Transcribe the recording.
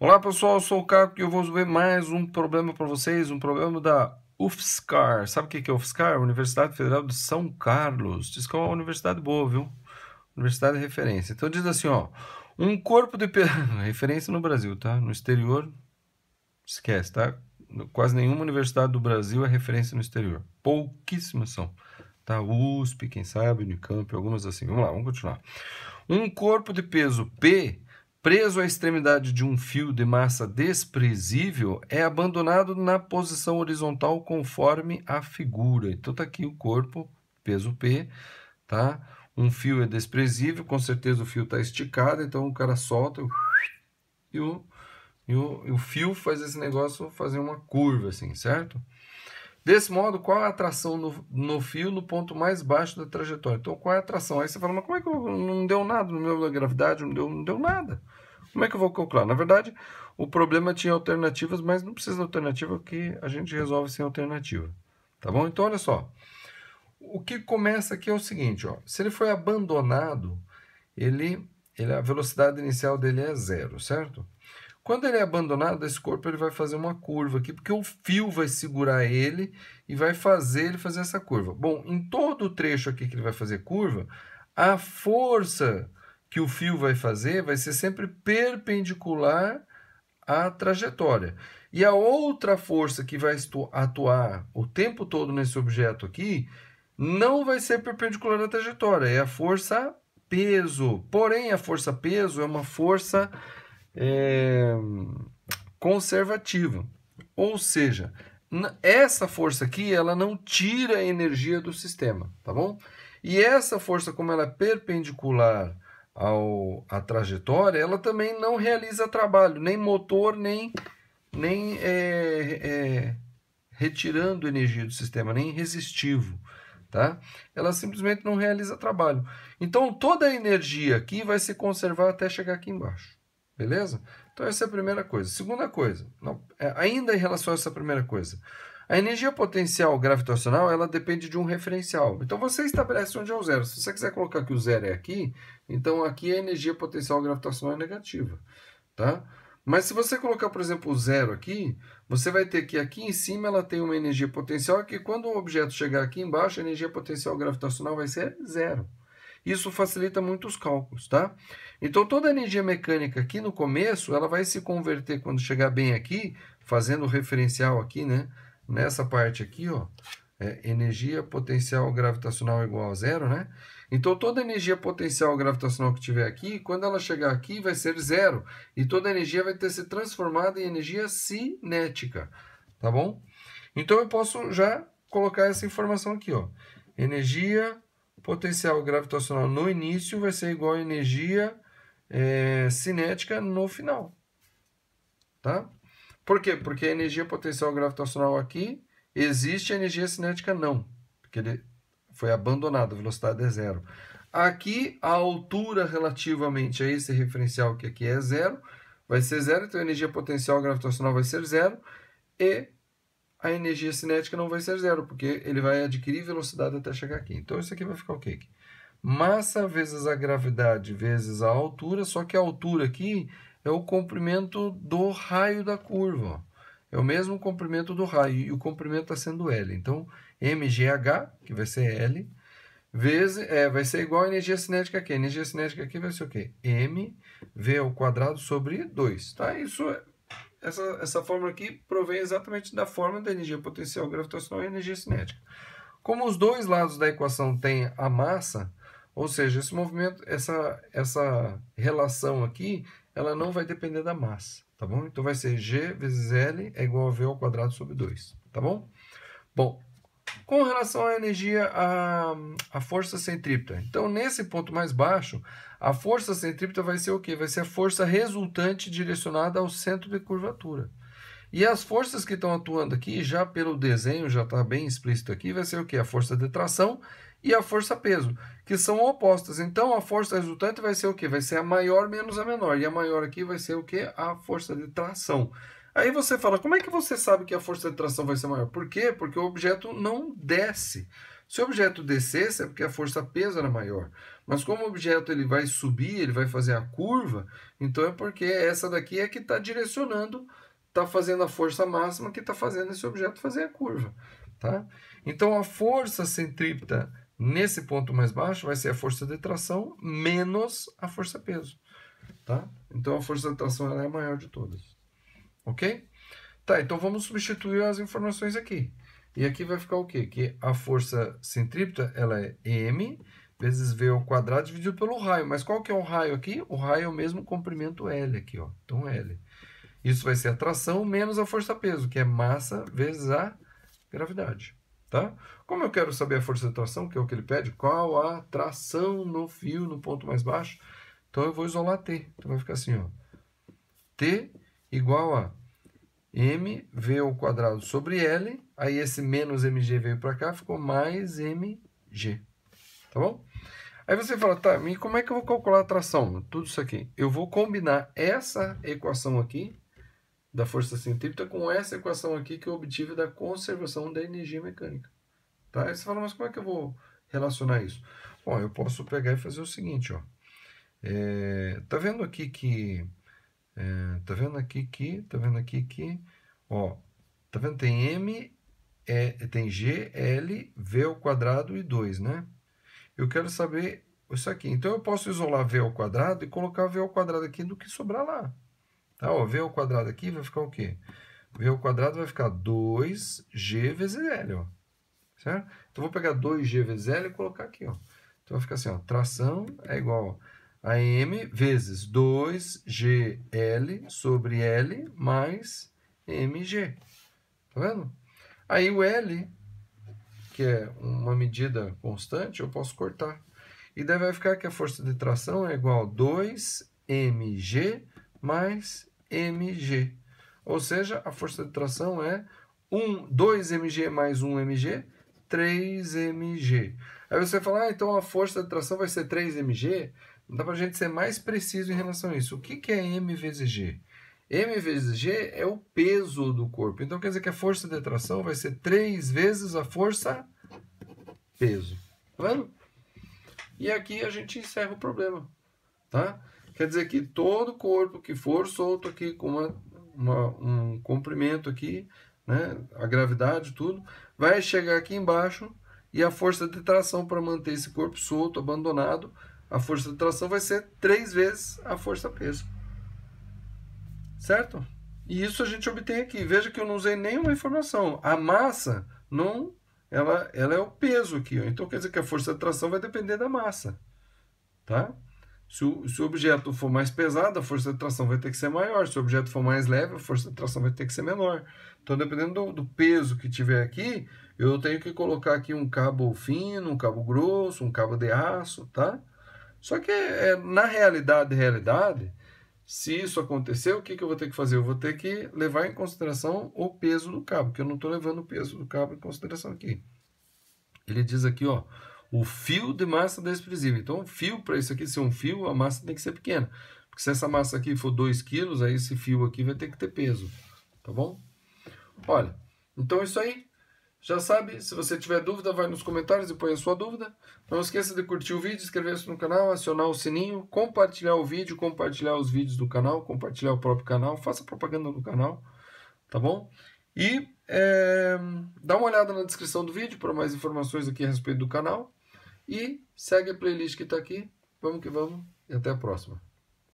Olá pessoal, eu sou o Caco e eu vou resolver mais um problema para vocês, um problema da UFSCar. Sabe o que é UFSCar? Universidade Federal de São Carlos. Diz que é uma universidade boa, viu? Universidade de referência. Então diz assim, ó, um corpo de referência no Brasil, tá? No exterior, esquece, tá? Quase nenhuma universidade do Brasil é referência no exterior. Pouquíssimas são. Tá? USP, quem sabe, Unicamp, algumas assim. Vamos lá, vamos continuar. Um corpo de peso P preso à extremidade de um fio de massa desprezível, é abandonado na posição horizontal conforme a figura. Então está aqui o corpo, peso P, tá? Um fio é desprezível, com certeza o fio está esticado, então o cara solta e o, e o, e o fio faz esse negócio fazer uma curva, assim, certo? Desse modo, qual é a atração no, no fio no ponto mais baixo da trajetória? Então, qual é a atração? Aí você fala, mas como é que eu, não deu nada no meu da gravidade? Não deu, não deu nada. Como é que eu vou calcular? Na verdade, o problema tinha alternativas, mas não precisa de alternativa que a gente resolve sem alternativa. Tá bom? Então, olha só. O que começa aqui é o seguinte, ó. Se ele foi abandonado, ele, ele a velocidade inicial dele é zero, certo? Quando ele é abandonado, esse corpo ele vai fazer uma curva aqui, porque o fio vai segurar ele e vai fazer ele fazer essa curva. Bom, em todo o trecho aqui que ele vai fazer curva, a força que o fio vai fazer vai ser sempre perpendicular à trajetória. E a outra força que vai atuar o tempo todo nesse objeto aqui não vai ser perpendicular à trajetória, é a força peso. Porém, a força peso é uma força é, conservativa. Ou seja, essa força aqui ela não tira a energia do sistema, tá bom? E essa força, como ela é perpendicular ao, à trajetória, ela também não realiza trabalho, nem motor, nem, nem é, é, retirando energia do sistema, nem resistivo. Tá? Ela simplesmente não realiza trabalho. Então toda a energia aqui vai se conservar até chegar aqui embaixo. Beleza? Então, essa é a primeira coisa. Segunda coisa, não, é, ainda em relação a essa primeira coisa, a energia potencial gravitacional ela depende de um referencial. Então, você estabelece onde é o zero. Se você quiser colocar que o zero é aqui, então aqui a energia potencial gravitacional é negativa. Tá? Mas se você colocar, por exemplo, o zero aqui, você vai ter que aqui em cima ela tem uma energia potencial que quando o objeto chegar aqui embaixo, a energia potencial gravitacional vai ser zero. Isso facilita muito os cálculos, tá? Então toda a energia mecânica aqui no começo, ela vai se converter quando chegar bem aqui, fazendo o referencial aqui, né? Nessa parte aqui, ó, é, energia potencial gravitacional igual a zero, né? Então, toda energia potencial gravitacional que tiver aqui, quando ela chegar aqui, vai ser zero. E toda energia vai ter se transformada em energia cinética, tá bom? Então, eu posso já colocar essa informação aqui, ó. Energia potencial gravitacional no início vai ser igual a energia é, cinética no final. Tá? Por quê? Porque a energia potencial gravitacional aqui existe, a energia cinética não. Porque ele foi abandonado, a velocidade é zero. Aqui, a altura relativamente a esse referencial que aqui é zero, vai ser zero, então a energia potencial gravitacional vai ser zero, e a energia cinética não vai ser zero, porque ele vai adquirir velocidade até chegar aqui. Então isso aqui vai ficar o quê? Massa vezes a gravidade vezes a altura, só que a altura aqui é o comprimento do raio da curva. É o mesmo comprimento do raio, e o comprimento está sendo L. Então, mgh, que vai ser L, vezes, é, vai ser igual a energia cinética aqui. A energia cinética aqui vai ser o quê? mv ao quadrado sobre 2. Tá? Isso é essa, essa fórmula aqui provém exatamente da fórmula da energia potencial gravitacional e energia cinética. Como os dois lados da equação têm a massa, ou seja, esse movimento, essa, essa relação aqui, ela não vai depender da massa, tá bom? Então vai ser G vezes L é igual a V ao quadrado sobre 2, tá bom? Bom, com relação à energia, à, força centrípeta. Então, nesse ponto mais baixo, a força centrípeta vai ser o quê? Vai ser a força resultante direcionada ao centro de curvatura. E as forças que estão atuando aqui, já pelo desenho, já está bem explícito aqui, vai ser o quê? A força de tração e a força peso, que são opostas. Então, a força resultante vai ser o quê? Vai ser a maior menos a menor. E a maior aqui vai ser o quê? A força de tração. Aí você fala, como é que você sabe que a força de tração vai ser maior? Por quê? Porque o objeto não desce. Se o objeto descesse, é porque a força peso era maior. Mas como o objeto ele vai subir, ele vai fazer a curva, então é porque essa daqui é que está direcionando, está fazendo a força máxima que está fazendo esse objeto fazer a curva. Tá? Então a força centrípeta nesse ponto mais baixo vai ser a força de tração menos a força peso. Tá? Então a força de tração é a maior de todas ok? Tá, então vamos substituir as informações aqui. E aqui vai ficar o quê? Que a força centrípeta ela é m vezes v ao quadrado dividido pelo raio. Mas qual que é o raio aqui? O raio é o mesmo comprimento L aqui, ó. Então L. Isso vai ser a tração menos a força peso, que é massa vezes a gravidade, tá? Como eu quero saber a força de tração, que é o que ele pede, qual a tração no fio no ponto mais baixo? Então eu vou isolar T. Então vai ficar assim, ó. T igual a mv ao quadrado sobre L, aí esse menos mg veio para cá, ficou mais mg, tá bom? Aí você fala, tá, e como é que eu vou calcular a tração? Tudo isso aqui. Eu vou combinar essa equação aqui, da força centrípeta, com essa equação aqui que eu obtive da conservação da energia mecânica. Tá? Aí você fala, mas como é que eu vou relacionar isso? Bom, eu posso pegar e fazer o seguinte, ó. É, tá vendo aqui que é, tá vendo aqui que, tá vendo aqui que, ó, tá vendo tem M, é, tem G, L, V ao quadrado e 2, né? Eu quero saber isso aqui. Então eu posso isolar V ao quadrado e colocar V ao quadrado aqui do que sobrar lá. Tá, ó, V ao quadrado aqui vai ficar o quê? V ao quadrado vai ficar 2G vezes L, ó. Certo? Então vou pegar 2G vezes L e colocar aqui, ó. Então vai ficar assim, ó, tração é igual, ó, AM vezes 2GL sobre L mais MG. Tá vendo? Aí o L, que é uma medida constante, eu posso cortar. E daí vai ficar que a força de tração é igual a 2mg mais mg. Ou seja, a força de tração é 1, 2mg mais 1mg, 3mg. Aí você fala, ah, então a força de tração vai ser 3mg? Dá para a gente ser mais preciso em relação a isso. O que, que é M vezes G? M vezes G é o peso do corpo. Então quer dizer que a força de tração vai ser 3 vezes a força peso. Tá vendo? E aqui a gente encerra o problema. Tá? Quer dizer que todo corpo que for solto aqui com uma, uma, um comprimento aqui, né, a gravidade, tudo, vai chegar aqui embaixo e a força de tração para manter esse corpo solto, abandonado, a força de tração vai ser três vezes a força peso. Certo? E isso a gente obtém aqui. Veja que eu não usei nenhuma informação. A massa não ela, ela é o peso aqui. Ó. Então quer dizer que a força de tração vai depender da massa. Tá? Se o, se o objeto for mais pesado, a força de tração vai ter que ser maior. Se o objeto for mais leve, a força de tração vai ter que ser menor. Então, dependendo do, do peso que tiver aqui, eu tenho que colocar aqui um cabo fino, um cabo grosso, um cabo de aço, tá? Só que é, é, na realidade, realidade, se isso acontecer, o que, que eu vou ter que fazer? Eu vou ter que levar em consideração o peso do cabo, que eu não estou levando o peso do cabo em consideração aqui. Ele diz aqui, ó, o fio de massa desprezível. Então, fio, para isso aqui ser um fio, a massa tem que ser pequena. Porque se essa massa aqui for 2 kg, aí esse fio aqui vai ter que ter peso, tá bom? Olha, então isso aí já sabe, se você tiver dúvida, vai nos comentários e põe a sua dúvida. Não esqueça de curtir o vídeo, inscrever-se no canal, acionar o sininho, compartilhar o vídeo, compartilhar os vídeos do canal, compartilhar o próprio canal, faça propaganda do canal, tá bom? E é, dá uma olhada na descrição do vídeo para mais informações aqui a respeito do canal. E segue a playlist que está aqui. Vamos que vamos e até a próxima.